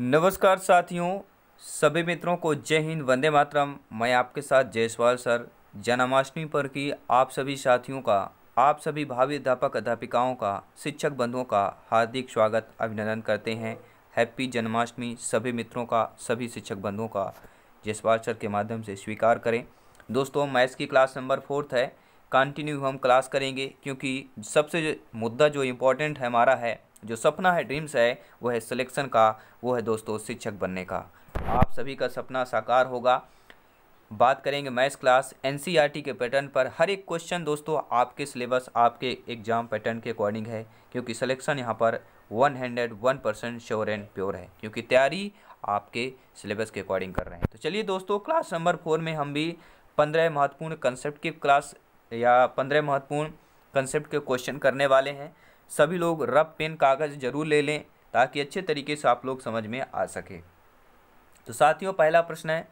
नमस्कार साथियों सभी मित्रों को जय हिंद वंदे मातरम मैं आपके साथ जयसवाल सर जन्माष्टमी पर की आप सभी साथियों का आप सभी भावी अध्यापक अध्यापिकाओं का शिक्षक बंधुओं का हार्दिक स्वागत अभिनंदन करते हैं हैप्पी जन्माष्टमी सभी मित्रों का सभी शिक्षक बंधुओं का जयसवाल सर के माध्यम से स्वीकार करें दोस्तों मैथ्स की क्लास नंबर फोर्थ है कंटिन्यू हम क्लास करेंगे क्योंकि सबसे मुद्दा जो इम्पोर्टेंट है हमारा है जो सपना है ड्रीम्स है वो है सिलेक्शन का वो है दोस्तों शिक्षक बनने का आप सभी का सपना साकार होगा बात करेंगे maths class N K pattern पर हर एक क्वेश्चन दोस्तों आपके सिलेबस आपके एग्जाम पैटर्न के अकॉर्डिंग है क्योंकि सिलेक्शन यहाँ पर one hundred one percent sure and pure है क्योंकि तैयारी आपके सिलेबस के अकॉर्डिंग कर रहे हैं तो चलिए दोस्तों क्लास नंबर फोर में हम भी पंद्रह महत्वपूर्ण कंसेप्ट की क्लास या पंद्रह महत्वपूर्ण कंसेप्ट के क्वेश्चन करने वाले हैं सभी लोग रब पेन कागज़ जरूर ले लें ताकि अच्छे तरीके से आप लोग समझ में आ सके तो साथियों पहला प्रश्न है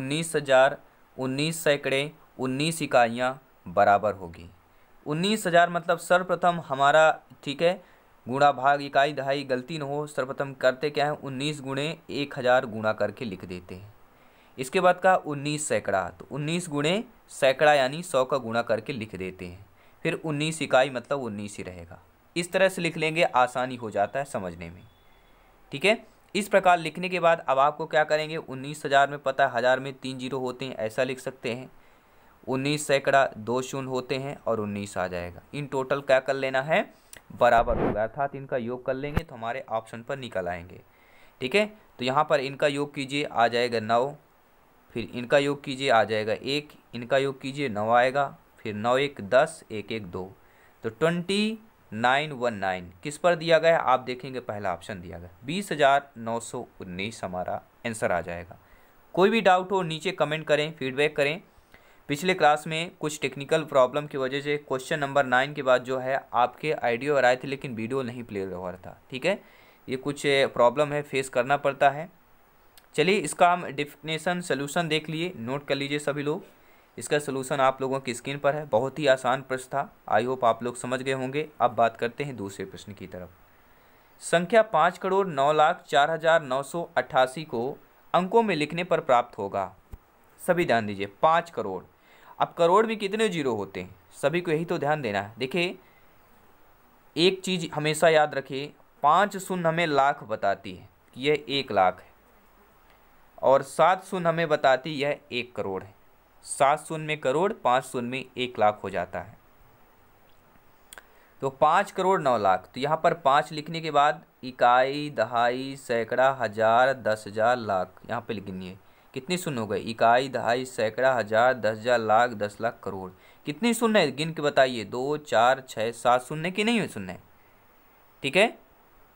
उन्नीस हज़ार उन्नीस सैकड़े उन्नीस इकाइयाँ बराबर होगी उन्नीस हज़ार मतलब सर्वप्रथम हमारा ठीक है गुणा भाग इकाई दहाई गलती न हो सर्वप्रथम करते क्या है उन्नीस गुणे एक हज़ार गुणा करके लिख देते हैं इसके बाद का उन्नीस सैकड़ा तो उन्नीस गुणे सैकड़ा यानी सौ का गुणा करके लिख देते हैं फिर उन्नीस इकाई मतलब उन्नीस ही रहेगा इस तरह से लिख लेंगे आसानी हो जाता है समझने में ठीक है इस प्रकार लिखने के बाद अब आपको क्या करेंगे उन्नीस हज़ार में पता है हज़ार में तीन जीरो होते हैं ऐसा लिख सकते हैं उन्नीस सैकड़ा दो शून्य होते हैं और उन्नीस आ जाएगा इन टोटल क्या कर लेना है बराबर होगा अर्थात इनका योग कर लेंगे तो हमारे ऑप्शन पर निकल आएंगे ठीक है तो यहाँ पर इनका योग कीजिए आ जाएगा नौ फिर इनका योग कीजिए आ जाएगा एक इनका योग कीजिए नौ आएगा फिर नौ एक दस एक एक दो तो ट्वेंटी नाइन वन नाइन किस पर दिया गया आप देखेंगे पहला ऑप्शन दिया गया बीस हज़ार नौ सौ उन्नीस हमारा आंसर आ जाएगा कोई भी डाउट हो नीचे कमेंट करें फीडबैक करें पिछले क्लास में कुछ टेक्निकल प्रॉब्लम की वजह से क्वेश्चन नंबर नाइन के बाद जो है आपके आइडियो आए थे लेकिन वीडियो नहीं प्ले हो रहा था ठीक है ये कुछ प्रॉब्लम है फेस करना पड़ता है चलिए इसका हम डिफिनेशन सोल्यूशन देख लिए नोट कर लीजिए सभी लोग इसका सलूशन आप लोगों की स्क्रीन पर है बहुत ही आसान प्रश्न था आई होप आप लोग समझ गए होंगे अब बात करते हैं दूसरे प्रश्न की तरफ संख्या पाँच करोड़ नौ लाख चार हज़ार नौ सौ अट्ठासी को अंकों में लिखने पर प्राप्त होगा सभी ध्यान दीजिए पाँच करोड़ अब करोड़ में कितने जीरो होते हैं सभी को यही तो ध्यान देना है देखिए एक चीज़ हमेशा याद रखिए पाँच शून्य हमें लाख बताती है यह एक लाख है और सात शून्य हमें बताती यह एक करोड़ है सात शून्य में करोड़ पाँच शून्य में एक लाख हो जाता है तो पाँच करोड़ नौ लाख तो यहाँ पर पाँच लिखने के बाद इकाई दहाई सैकड़ा हज़ार दस हज़ार लाख यहाँ पे लिखनी है कितनी शून्य हो गए इकाई दहाई सैकड़ा हज़ार दस हज़ार लाख दस लाख करोड़ कितनी शून्य है गिन के बताइए दो चार छः सात शून्य की नहीं है शून्य ठीक है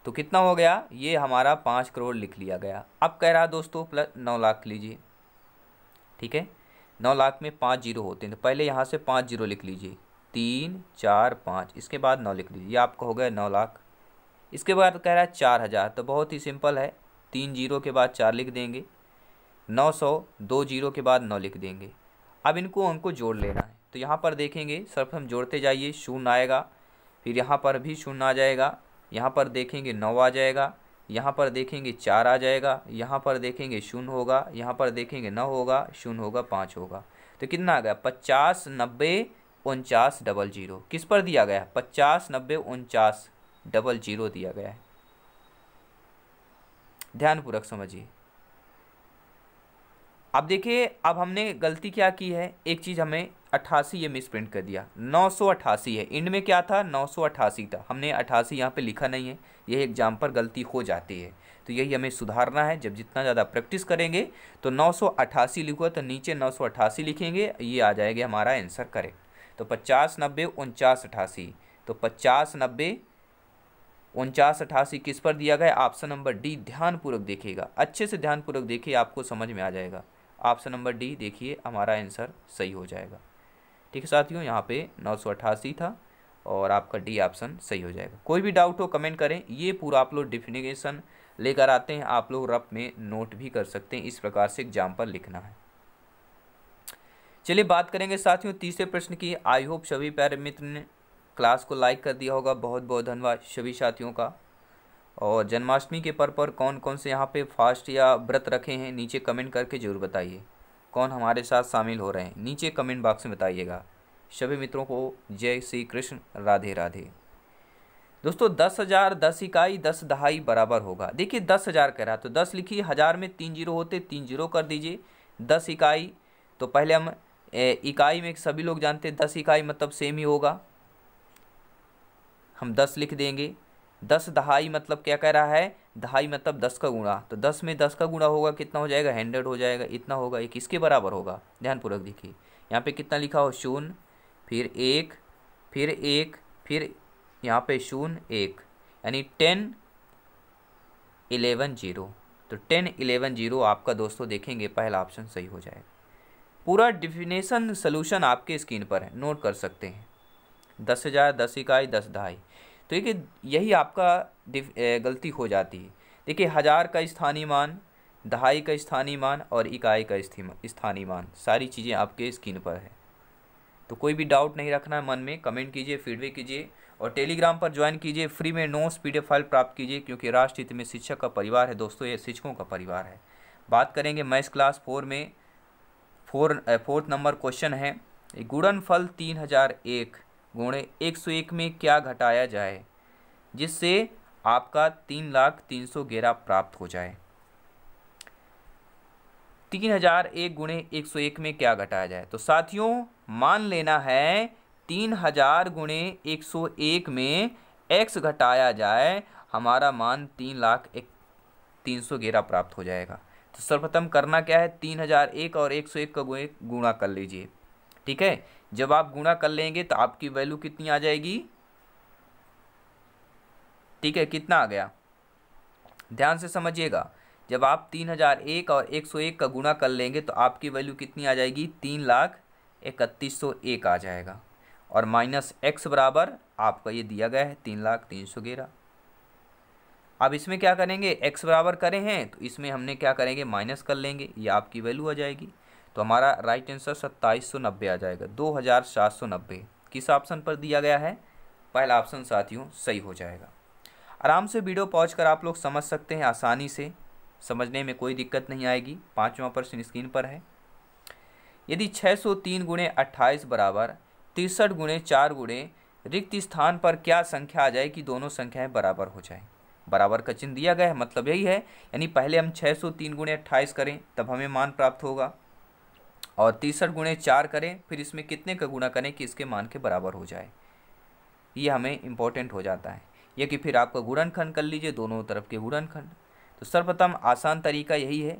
तो कितना हो गया ये हमारा पाँच करोड़ लिख लिया गया अब कह रहा दोस्तों प्लस नौ लाख लीजिए ठीक है नौ लाख में पाँच जीरो होते हैं तो पहले यहाँ से पाँच जीरो लिख लीजिए तीन चार पाँच इसके बाद नौ लिख लीजिए आपका हो गया नौ लाख इसके बाद कह रहा है चार हज़ार तो बहुत ही सिंपल है तीन जीरो के बाद चार लिख देंगे नौ सौ दो जीरो के बाद नौ लिख देंगे अब इनको हमको जोड़ लेना है तो यहाँ पर देखेंगे हम जोड़ते जाइए शून्य आएगा फिर यहाँ पर भी शून्य आ जाएगा यहाँ पर देखेंगे नौ आ जाएगा यहाँ पर देखेंगे चार आ जाएगा यहाँ पर देखेंगे शून्य होगा यहाँ पर देखेंगे नौ होगा शून्य होगा पाँच होगा तो कितना आ गया पचास नब्बे उनचास डबल जीरो किस पर दिया गया है पचास नब्बे उनचास डबल जीरो दिया गया है ध्यानपूर्वक समझिए अब देखिए अब हमने गलती क्या की है एक चीज़ हमें अट्ठासी ये मिस प्रिंट कर दिया नौ सौ अट्ठासी है इंड में क्या था नौ सौ अट्ठासी था हमने अट्ठासी यहाँ पे लिखा नहीं है यह एग्जाम पर गलती हो जाती है तो यही हमें सुधारना है जब जितना ज़्यादा प्रैक्टिस करेंगे तो नौ सौ अट्ठासी लिखो तो नीचे नौ सौ अट्ठासी लिखेंगे ये आ जाएगा हमारा आंसर करेक्ट तो पचास नब्बे उनचास अट्ठासी तो पचास नब्बे उनचास अठासी किस पर दिया गया ऑप्शन नंबर डी ध्यानपूर्वक देखिएगा अच्छे से ध्यानपूर्वक देखिए आपको समझ में आ जाएगा ऑप्शन नंबर डी देखिए हमारा आंसर सही हो जाएगा ठीक है साथियों यहाँ पे नौ था और आपका डी ऑप्शन सही हो जाएगा कोई भी डाउट हो कमेंट करें ये पूरा आप लोग डिफिनेशन लेकर आते हैं आप लोग रफ में नोट भी कर सकते हैं इस प्रकार से एग्जाम पर लिखना है चलिए बात करेंगे साथियों तीसरे प्रश्न की आई होप सभी प्यारे मित्र ने क्लास को लाइक कर दिया होगा बहुत बहुत धन्यवाद सभी साथियों का और जन्माष्टमी के पर्व पर कौन कौन से यहाँ पे फास्ट या व्रत रखे हैं नीचे कमेंट करके जरूर बताइए कौन हमारे साथ शामिल हो रहे हैं नीचे कमेंट बॉक्स में बताइएगा सभी मित्रों को जय श्री कृष्ण राधे राधे दोस्तों दस हज़ार दस इकाई दस दहाई बराबर होगा देखिए दस हज़ार कह रहा तो दस लिखिए हज़ार में तीन जीरो होते तीन जीरो कर दीजिए दस इकाई तो पहले हम ए, इकाई में सभी लोग जानते हैं दस इकाई मतलब सेम ही होगा हम दस लिख देंगे दस दहाई मतलब क्या कह रहा है दहाई मतलब दस का गुणा तो दस में दस का गुणा होगा कितना हो जाएगा हंड्रेड हो जाएगा इतना होगा ये किसके बराबर होगा ध्यानपूर्वक देखिए यहाँ पे कितना लिखा हो शून्य फिर एक फिर एक फिर यहाँ पे शून्य एक यानी टेन इलेवन जीरो तो टेन इलेवन जीरो आपका दोस्तों देखेंगे पहला ऑप्शन सही हो जाएगा पूरा डिफिनेशन सोल्यूशन आपके स्क्रीन पर है नोट कर सकते हैं दस हज़ार दस इकाई दस दहाई तो देखिए यही आपका गलती हो जाती है देखिए हज़ार का स्थानीय मान दहाई का स्थानीय मान और इकाई का स्थानीय मान सारी चीज़ें आपके स्क्रीन पर है तो कोई भी डाउट नहीं रखना है मन में कमेंट कीजिए फीडबैक कीजिए और टेलीग्राम पर ज्वाइन कीजिए फ्री में नो स्पीड फाइल प्राप्त कीजिए क्योंकि राष्ट्रहित में शिक्षक का परिवार है दोस्तों ये शिक्षकों का परिवार है बात करेंगे मैथ्स क्लास फोर में फोर फोर्थ नंबर क्वेश्चन है गुड़न फल तीन हज़ार एक गुणे एक सौ एक में क्या घटाया जाए जिससे आपका तीन लाख तीन सौ ग्यारह प्राप्त हो जाए तीन हजार एक गुणे एक सौ एक में क्या घटाया जाए तो साथियों मान लेना है तीन हजार गुणे एक सौ एक में एक्स घटाया जाए हमारा मान तीन लाख एक तीन सौ ग्यारह प्राप्त हो जाएगा तो सर्वप्रथम करना क्या है तीन हजार एक और एक सौ एक का गुणा कर लीजिए ठीक है जब आप गुणा कर लेंगे तो आपकी वैल्यू कितनी आ जाएगी ठीक है कितना आ गया ध्यान से समझिएगा जब आप तीन हज़ार एक और एक सौ एक का गुणा कर लेंगे तो आपकी वैल्यू कितनी आ जाएगी तीन लाख इकतीस सौ एक आ जाएगा और माइनस एक्स बराबर आपका ये दिया गया है तीन लाख तीन सौ ग्यारह अब इसमें क्या करेंगे एक्स बराबर करें हैं तो इसमें हमने क्या करेंगे माइनस कर लेंगे ये आपकी वैल्यू आ जाएगी तो हमारा राइट आंसर सत्ताईस सौ नब्बे आ जाएगा दो हज़ार सात सौ नब्बे किस ऑप्शन पर दिया गया है पहला ऑप्शन साथियों सही हो जाएगा आराम से वीडियो पहुँच कर आप लोग समझ सकते हैं आसानी से समझने में कोई दिक्कत नहीं आएगी पाँचवा प्रश्न स्क्रीन पर है यदि छः सौ तीन गुणे अट्ठाईस बराबर तिरसठ गुणे चार गुणे रिक्त स्थान पर क्या संख्या आ जाए कि दोनों संख्याएं बराबर हो जाए बराबर का चिन्ह दिया गया है मतलब यही है यानी पहले हम छः सौ तीन गुणे अट्ठाईस करें तब हमें मान प्राप्त होगा और तिरसठ गुणे चार करें फिर इसमें कितने का गुणा करें कि इसके मान के बराबर हो जाए ये हमें इम्पोर्टेंट हो जाता है या कि फिर आपका गुणनखंड कर लीजिए दोनों तरफ के गुणनखंड तो सर्वप्रथम आसान तरीका यही है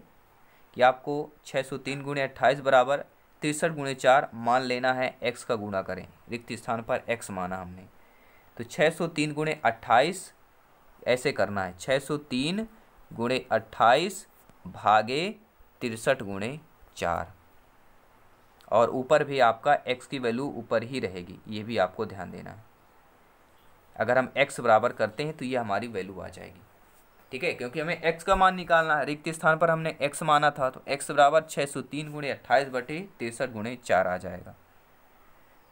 कि आपको 603 सौ तीन गुणे अट्ठाईस बराबर तिरसठ गुणे चार मान लेना है एक्स का गुणा करें रिक्त स्थान पर एक्स माना हमने तो 603 सौ तीन गुणे अट्ठाईस ऐसे करना है 603 सौ तीन गुणे अट्ठाईस भागे तिरसठ गुणे चार और ऊपर भी आपका x की वैल्यू ऊपर ही रहेगी ये भी आपको ध्यान देना है अगर हम x बराबर करते हैं तो ये हमारी वैल्यू आ जाएगी ठीक है क्योंकि हमें x का मान निकालना है रिक्त स्थान पर हमने x माना था तो x बराबर छः सौ तीन गुणे अट्ठाईस बटे तिरसठ गुणे चार आ जाएगा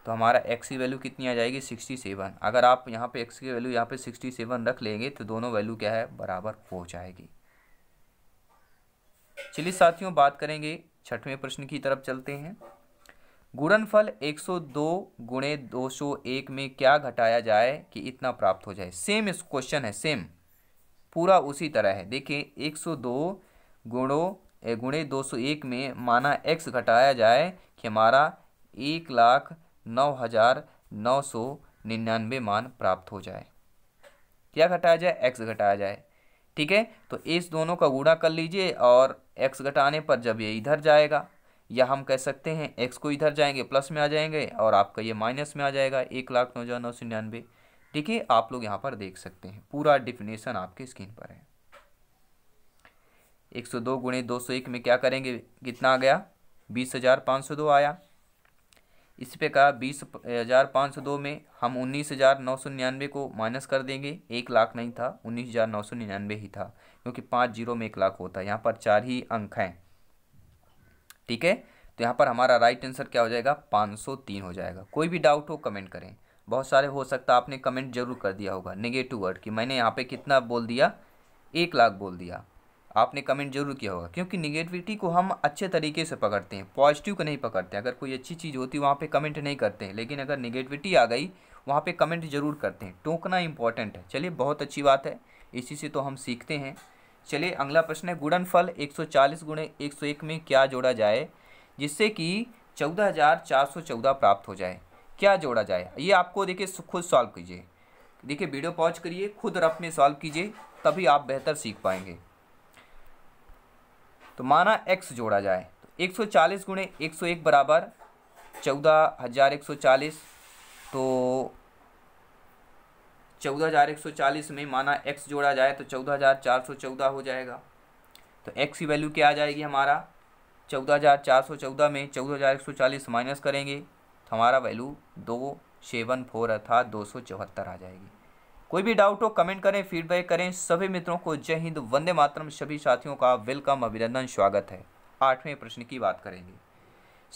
तो हमारा x की वैल्यू कितनी आ जाएगी सिक्सटी सेवन अगर आप यहाँ पे x की वैल्यू यहाँ पे सिक्सटी सेवन रख लेंगे तो दोनों वैल्यू क्या है बराबर हो जाएगी चलिए साथियों बात करेंगे छठवें प्रश्न की तरफ चलते हैं गुणनफल 102 सौ दो गुणे दो में क्या घटाया जाए कि इतना प्राप्त हो जाए सेम इस क्वेश्चन है सेम पूरा उसी तरह है देखिए 102 सौ दो गुणों गुणे दो में माना x घटाया जाए कि हमारा एक लाख नौ हज़ार नौ सौ निन्यानवे मान प्राप्त हो जाए क्या घटाया जाए एक्स घटाया जाए ठीक है तो इस दोनों का गुणा कर लीजिए और एक्स घटाने पर जब ये इधर जाएगा या हम कह सकते हैं एक्स को इधर जाएंगे प्लस में आ जाएंगे और आपका ये माइनस में आ जाएगा एक लाख नौ हज़ार नौ सौ निन्यानवे ठीक है आप लोग यहाँ पर देख सकते हैं पूरा डिफिनेशन आपके स्क्रीन पर है एक सौ दो गुणे दो सौ एक में क्या करेंगे कितना आ गया बीस हज़ार पाँच सौ दो आया इस पे कहा बीस हज़ार पाँच सौ दो में हम उन्नीस हज़ार नौ सौ निन्यानवे को माइनस कर देंगे एक लाख नहीं था उन्नीस हज़ार नौ सौ निन्यानवे ही था क्योंकि पाँच जीरो में एक लाख होता है यहाँ पर चार ही अंक हैं ठीक है तो यहाँ पर हमारा राइट आंसर क्या हो जाएगा तीन हो जाएगा कोई भी डाउट हो कमेंट करें बहुत सारे हो सकता है आपने कमेंट जरूर कर दिया होगा नेगेटिव वर्ड कि मैंने यहाँ पे कितना बोल दिया एक लाख बोल दिया आपने कमेंट जरूर किया होगा क्योंकि निगेटिविटी को हम अच्छे तरीके से पकड़ते हैं पॉजिटिव को नहीं पकड़ते अगर कोई अच्छी चीज़ होती वहाँ पर कमेंट नहीं करते हैं लेकिन अगर निगेटिविटी आ गई वहाँ पर कमेंट जरूर करते हैं टोकना इंपॉर्टेंट है चलिए बहुत अच्छी बात है इसी से तो हम सीखते हैं चलिए अगला प्रश्न है गुड़न फल एक सौ चालीस गुणे एक सौ एक में क्या जोड़ा जाए जिससे कि चौदह हजार चार सौ चौदह प्राप्त हो जाए क्या जोड़ा जाए ये आपको देखिए खुद सॉल्व कीजिए देखिए वीडियो पॉज करिए खुद रफ में सॉल्व कीजिए तभी आप बेहतर सीख पाएंगे तो माना एक्स जोड़ा जाए तो एक सौ चालीस गुणे एक सौ एक बराबर चौदह हज़ार एक सौ चालीस तो चौदह हज़ार एक सौ चालीस में माना एक्स जोड़ा जाए तो चौदह हज़ार चार सौ चौदह हो जाएगा तो एक्स की वैल्यू क्या आ जाएगी हमारा चौदह हज़ार चार सौ चौदह में चौदह हज़ार एक सौ चालीस माइनस करेंगे तो हमारा वैल्यू दो सेवन फोर अर्थात दो सौ चौहत्तर आ जाएगी कोई भी डाउट हो कमेंट करें फीडबैक करें सभी मित्रों को जय हिंद वंदे मातरम सभी साथियों का वेलकम अभिनंदन स्वागत है आठवें प्रश्न की बात करेंगे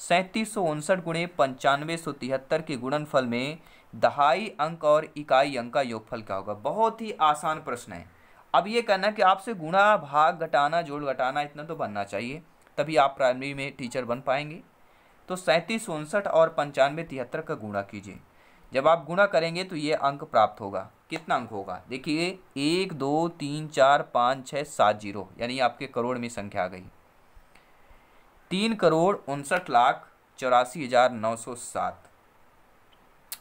सैंतीस सौ उनसठ गुणे पंचानवे सौ तिहत्तर के गुणनफल में दहाई अंक और इकाई अंक का योगफल क्या होगा बहुत ही आसान प्रश्न है अब ये कहना कि आपसे गुणा भाग घटाना जोड़ घटाना इतना तो बनना चाहिए तभी आप प्राइमरी में टीचर बन पाएंगे तो सैंतीस उनसठ और पंचानवे तिहत्तर का गुणा कीजिए जब आप गुणा करेंगे तो ये अंक प्राप्त होगा कितना अंक होगा देखिए एक दो तीन चार पाँच छः सात जीरो यानी आपके करोड़ में संख्या आ गई तीन करोड़ उनसठ लाख चौरासी हज़ार नौ सौ सात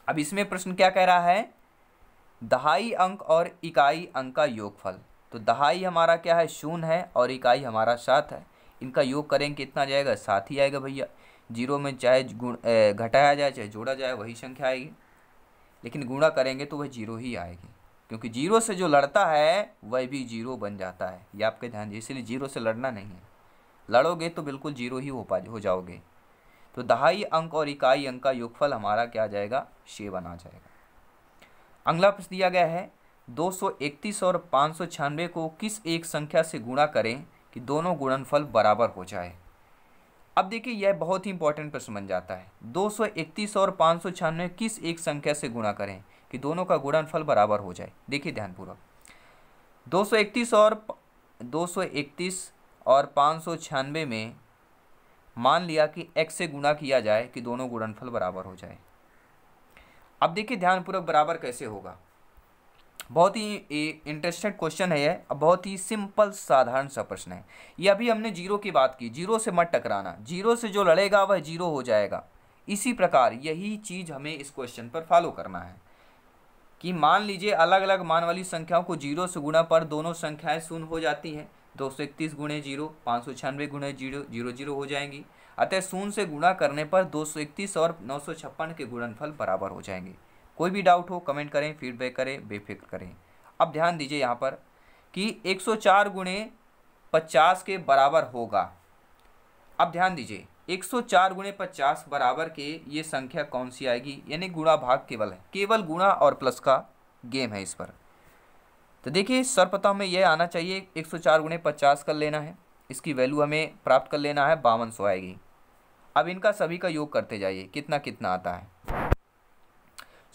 अब इसमें प्रश्न क्या कह रहा है दहाई अंक और इकाई अंक का योगफल तो दहाई हमारा क्या है शून्य है और इकाई हमारा सात है इनका योग करेंगे कितना जाएगा सात ही आएगा भैया जीरो में चाहे गुण घटाया जाए चाहे जोड़ा जाए वही संख्या आएगी लेकिन गुणा करेंगे तो वह जीरो ही आएगी क्योंकि जीरो से जो लड़ता है वह भी जीरो बन जाता है ये आपके ध्यान इसलिए जीरो से लड़ना नहीं है लड़ोगे तो बिल्कुल जीरो ही हो पा हो जाओगे तो दहाई अंक और इकाई अंक का योगफल हमारा क्या आ जाएगा सेवन आ जाएगा अगला प्रश्न दिया गया है 231 और पाँच को किस एक संख्या से गुणा करें कि दोनों गुणनफल बराबर हो जाए अब देखिए यह बहुत ही इंपॉर्टेंट प्रश्न बन जाता है 231 और पाँच किस एक संख्या से गुणा करें कि दोनों का गुणनफल बराबर हो जाए देखिए ध्यानपूर्वक 231 और 231 और पाँच में मान लिया कि एक्स से गुणा किया जाए कि दोनों गुणनफल बराबर हो जाए अब देखिए ध्यानपूर्वक बराबर कैसे होगा बहुत ही इंटरेस्टेड क्वेश्चन है यह बहुत ही सिंपल साधारण सा प्रश्न है ये अभी हमने जीरो की बात की जीरो से मत टकराना जीरो से जो लड़ेगा वह जीरो हो जाएगा इसी प्रकार यही चीज़ हमें इस क्वेश्चन पर फॉलो करना है कि मान लीजिए अलग अलग मान वाली संख्याओं को जीरो से गुणा पर दोनों संख्याएं शून्य हो जाती हैं दो सौ इकतीस गुणे जीरो पाँच सौ छियानवे गुणे जीरो जीरो जीरो हो जाएंगी अतः शून्य से गुणा करने पर दो सौ इकतीस और नौ सौ छप्पन के गुणनफल बराबर हो जाएंगे कोई भी डाउट हो कमेंट करें फीडबैक करें बेफिक्र करें अब ध्यान दीजिए यहाँ पर कि एक सौ चार गुणे पचास के बराबर होगा अब ध्यान दीजिए एक सौ चार गुणे पचास बराबर के ये संख्या कौन सी आएगी यानी गुणा भाग केवल है केवल गुणा और प्लस का गेम है इस पर तो देखिए सर्वप्रथम हमें यह आना चाहिए एक सौ चार गुणे पचास कर लेना है इसकी वैल्यू हमें प्राप्त कर लेना है बावन सौ आएगी अब इनका सभी का योग करते जाइए कितना कितना आता है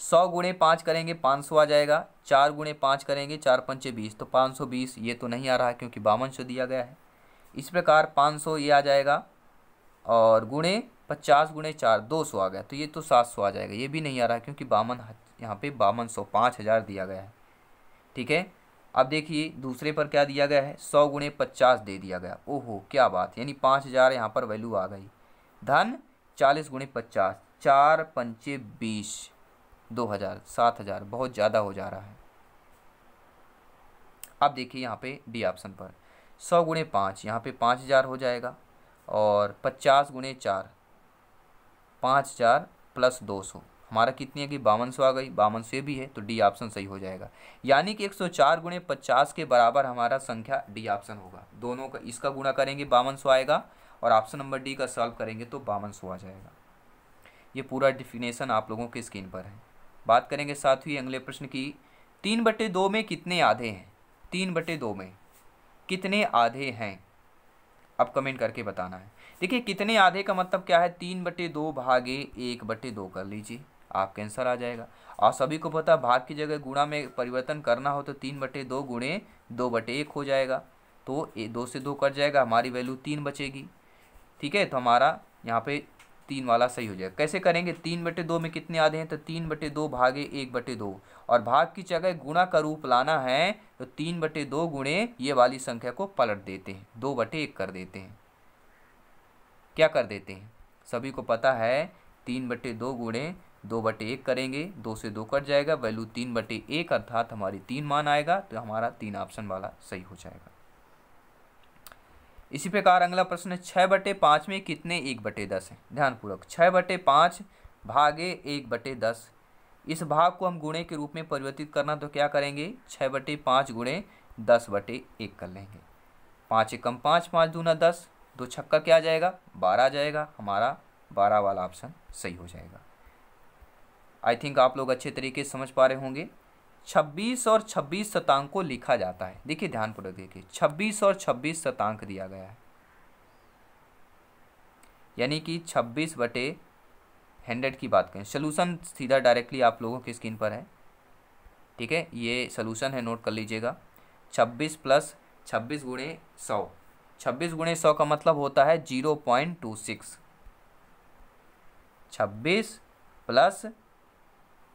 सौ गुणे पाँच करेंगे पाँच सौ आ जाएगा चार गुणे पाँच करेंगे चार पंचे बीस तो पाँच सौ बीस ये तो नहीं आ रहा है क्योंकि बावन सौ दिया गया है इस प्रकार पाँच सौ ये आ जाएगा और गुणे पचास गुणे चार दो सौ आ गया तो ये तो सात सौ आ जाएगा ये भी नहीं आ रहा क्योंकि बावन यहाँ पे बावन सौ पाँच हज़ार दिया गया है ठीक है अब देखिए दूसरे पर क्या दिया गया है सौ गुणे पचास दे दिया गया ओहो क्या बात यानी पाँच हज़ार यहाँ पर वैल्यू आ गई धन चालीस गुणे पचास चार पंचे बीस दो हज़ार सात हज़ार बहुत ज़्यादा हो जा रहा है अब देखिए यहाँ पे डी ऑप्शन पर सौ गुणे पाँच यहाँ पर पाँच हज़ार हो जाएगा और पचास गुणे चार पाँच हज़ार प्लस दो सौ हमारा कितनी है कि बावन सौ आ गई बावन सौ भी है तो डी ऑप्शन सही हो जाएगा यानी कि एक सौ चार गुणे पचास के बराबर हमारा संख्या डी ऑप्शन होगा दोनों का इसका गुणा करेंगे बावन सौ आएगा और ऑप्शन नंबर डी का सॉल्व करेंगे तो बावन सौ आ जाएगा ये पूरा डिफिनेशन आप लोगों के स्क्रीन पर है बात करेंगे साथ ही अगले प्रश्न की तीन बटे दो में कितने आधे हैं तीन बटे दो में कितने आधे हैं अब कमेंट करके बताना है देखिए कितने आधे का मतलब क्या है तीन बटे दो भागे एक बटे दो कर लीजिए आपका आंसर आ जाएगा और सभी को पता भाग की जगह गुणा में परिवर्तन करना हो तो तीन बटे दो गुणे दो बटे एक हो जाएगा तो ए, दो से दो कट जाएगा हमारी वैल्यू तीन बचेगी ठीक है तो हमारा यहाँ पे तीन वाला सही हो जाएगा कैसे करेंगे तीन बटे दो में कितने आधे हैं तो तीन बटे दो भागे एक बटे दो और भाग की जगह गुणा का रूप लाना है तो तीन बटे दो गुणे ये वाली संख्या को पलट देते हैं दो बटे एक कर देते हैं क्या कर देते हैं सभी को पता है तीन बटे दो गुणे दो बटे एक करेंगे दो से दो कट जाएगा वैल्यू तीन बटे एक अर्थात हमारी तीन मान आएगा तो हमारा तीन ऑप्शन वाला सही हो जाएगा इसी प्रकार अगला प्रश्न है छः बटे पाँच में कितने एक बटे दस हैं ध्यानपूर्वक छः बटे पाँच भागे एक बटे दस इस भाग को हम गुणे के रूप में परिवर्तित करना तो क्या करेंगे छः बटे पाँच गुणे दस बटे एक कर लेंगे पाँच एकम पाँच पाँच दूना दस दो छक्का क्या आ जाएगा बारह आ जाएगा हमारा बारह वाला ऑप्शन सही हो जाएगा आई थिंक आप लोग अच्छे तरीके से समझ पा रहे होंगे 26 और 26 शतांक को लिखा जाता है देखिए ध्यानपूर्वक देखिए 26 और 26 शतांक दिया गया है यानी कि 26 बटे हंड्रेड की बात करें सोलूशन सीधा डायरेक्टली आप लोगों की स्क्रीन पर है ठीक है ये सोलूशन है नोट कर लीजिएगा छब्बीस प्लस छब्बीस गुणे सौ छब्बीस गुणे सौ का मतलब होता है जीरो पॉइंट टू सिक्स छब्बीस प्लस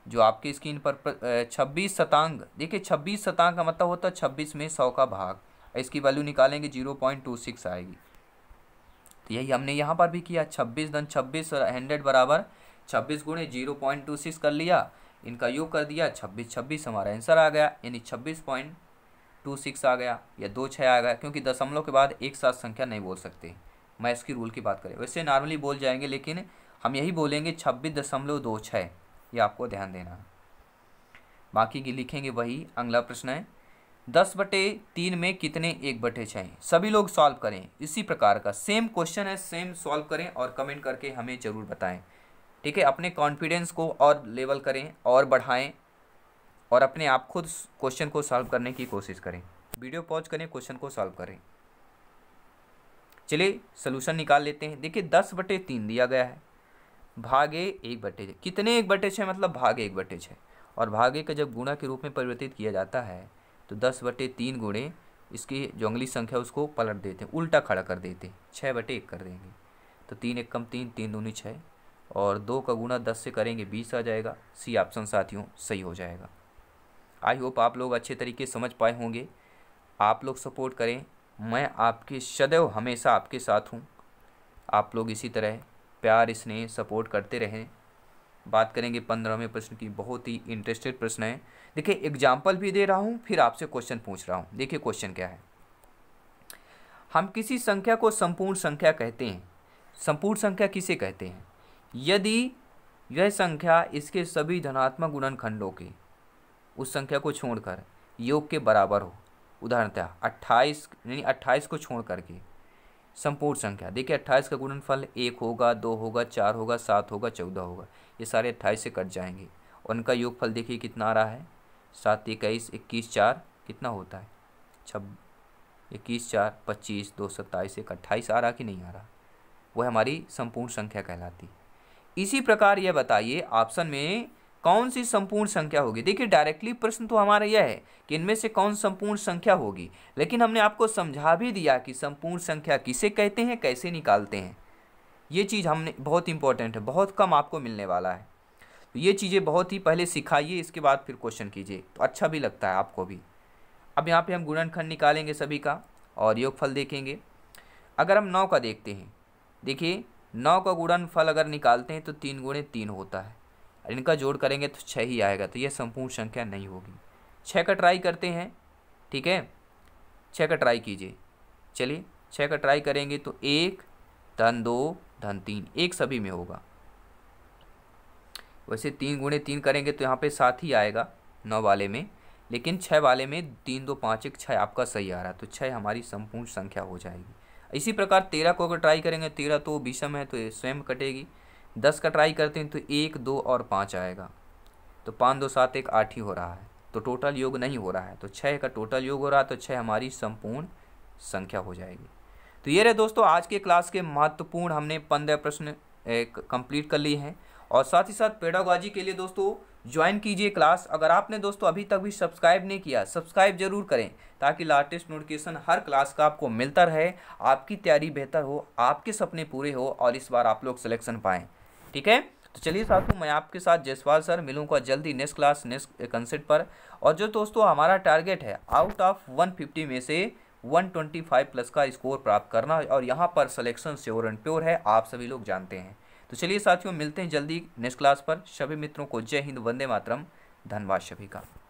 जो आपके स्क्रीन पर छब्बीस शतांक देखिए छब्बीस शतांग का मतलब होता है छब्बीस में सौ का भाग इसकी वैल्यू निकालेंगे जीरो पॉइंट टू सिक्स आएगी तो यही हमने यहाँ पर भी किया छब्बीस धन छब्बीस हंड्रेड बराबर छब्बीस गुणे जीरो पॉइंट टू सिक्स कर लिया इनका योग कर दिया छब्बीस छब्बीस हमारा आंसर आ गया यानी छब्बीस पॉइंट टू सिक्स आ गया या दो छः आ गया क्योंकि दशमलव के बाद एक साथ संख्या नहीं बोल सकते मैं इसकी रूल की बात करें वैसे नॉर्मली बोल जाएंगे लेकिन हम यही बोलेंगे छब्बीस दशमलव दो छः ये आपको ध्यान देना बाकी की लिखेंगे वही अगला प्रश्न है दस बटे तीन में कितने एक बटे छः सभी लोग सॉल्व करें इसी प्रकार का सेम क्वेश्चन है सेम सॉल्व करें और कमेंट करके हमें ज़रूर बताएं ठीक है अपने कॉन्फिडेंस को और लेवल करें और बढ़ाएं और अपने आप खुद क्वेश्चन को सॉल्व करने की कोशिश करें वीडियो पॉज करें क्वेश्चन को सॉल्व करें चलिए सोल्यूशन निकाल लेते हैं देखिए दस बटे तीन दिया गया है भागे एक बटे कितने एक बटे छः मतलब भागे एक बटे छः और भागे का जब गुणा के रूप में परिवर्तित किया जाता है तो दस बटे तीन गुणे इसकी जो अंगली संख्या उसको पलट देते हैं उल्टा खड़ा कर देते हैं छः बटे एक कर देंगे तो तीन एक कम तीन तीन दूनी छः और दो का गुणा दस से करेंगे बीस आ जाएगा सी ऑप्शन साथियों सही हो जाएगा आई होप आप लोग अच्छे तरीके समझ पाए होंगे आप लोग सपोर्ट करें मैं आपके सदैव हमेशा आपके साथ हूँ आप लोग इसी तरह प्यार स्नेह सपोर्ट करते रहें बात करेंगे पंद्रहवें प्रश्न की बहुत ही इंटरेस्टेड प्रश्न है देखिए एग्जाम्पल भी दे रहा हूँ फिर आपसे क्वेश्चन पूछ रहा हूँ देखिए क्वेश्चन क्या है हम किसी संख्या को संपूर्ण संख्या कहते हैं संपूर्ण संख्या किसे कहते हैं यदि यह संख्या इसके सभी धनात्मक गुणनखंडों की उस संख्या को छोड़कर योग के बराबर हो उदाहरणतः अट्ठाईस यानी अट्ठाईस को छोड़ करके संपूर्ण संख्या देखिए अट्ठाईस का गुणनफल एक होगा दो होगा चार होगा सात होगा चौदह होगा ये सारे अट्ठाईस से कट जाएंगे और उनका योगफल देखिए कितना आ रहा है सात इक्कीस इक्कीस चार कितना होता है छब इक्कीस चार पच्चीस दो सत्ताईस एक अट्ठाईस आ रहा कि नहीं आ रहा वह हमारी संपूर्ण संख्या कहलाती इसी प्रकार यह बताइए ऑप्शन में कौन सी संपूर्ण संख्या होगी देखिए डायरेक्टली प्रश्न तो हमारा यह है कि इनमें से कौन संपूर्ण संख्या होगी लेकिन हमने आपको समझा भी दिया कि संपूर्ण संख्या किसे कहते हैं कैसे निकालते हैं ये चीज़ हमने बहुत इंपॉर्टेंट है बहुत कम आपको मिलने वाला है तो ये चीज़ें बहुत ही पहले सिखाइए इसके बाद फिर क्वेश्चन कीजिए तो अच्छा भी लगता है आपको भी अब यहाँ पर हम गुणनखंड निकालेंगे सभी का और योगफल देखेंगे अगर हम नौ का देखते हैं देखिए नौ का गुणनफल अगर निकालते हैं तो तीन गुणे तीन होता है और इनका जोड़ करेंगे तो छः ही आएगा तो यह संपूर्ण संख्या नहीं होगी छः का ट्राई करते हैं ठीक है छः का ट्राई कीजिए चलिए छः का ट्राई करेंगे तो एक धन दो धन तीन एक सभी में होगा वैसे तीन गुणे तीन करेंगे तो यहाँ पे सात ही आएगा नौ वाले में लेकिन छः वाले में तीन दो पाँच एक छः आपका सही आ रहा है तो छः हमारी संपूर्ण संख्या हो जाएगी इसी प्रकार तेरह को अगर ट्राई करेंगे तेरह तो विषम है तो स्वयं कटेगी दस का ट्राई करते हैं तो एक दो और पाँच आएगा तो पाँच दो सात एक आठ ही हो रहा है तो टोटल योग नहीं हो रहा है तो छः का टोटल योग हो रहा है तो छः हमारी संपूर्ण संख्या हो जाएगी तो ये रहे दोस्तों आज के क्लास के महत्वपूर्ण हमने पंद्रह प्रश्न कंप्लीट कर लिए हैं और साथ ही साथ पेडागॉजी के लिए दोस्तों ज्वाइन कीजिए क्लास अगर आपने दोस्तों अभी तक भी सब्सक्राइब नहीं किया सब्सक्राइब जरूर करें ताकि लाटेस्ट नोटिफिकेशन हर क्लास का आपको मिलता रहे आपकी तैयारी बेहतर हो आपके सपने पूरे हो और इस बार आप लोग सिलेक्शन पाएँ ठीक है तो चलिए साथियों मैं आपके साथ जयसवाल सर मिलूंगा जल्दी नेक्स्ट क्लास नेक्स्ट कंसेप्ट पर और जो दोस्तों हमारा टारगेट है आउट ऑफ 150 में से 125 प्लस का स्कोर प्राप्त करना और यहाँ पर सिलेक्शन श्योर एंड प्योर है आप सभी लोग जानते हैं तो चलिए साथियों मिलते हैं जल्दी नेक्स्ट क्लास पर सभी मित्रों को जय हिंद वंदे मातरम धन्यवाद सभी का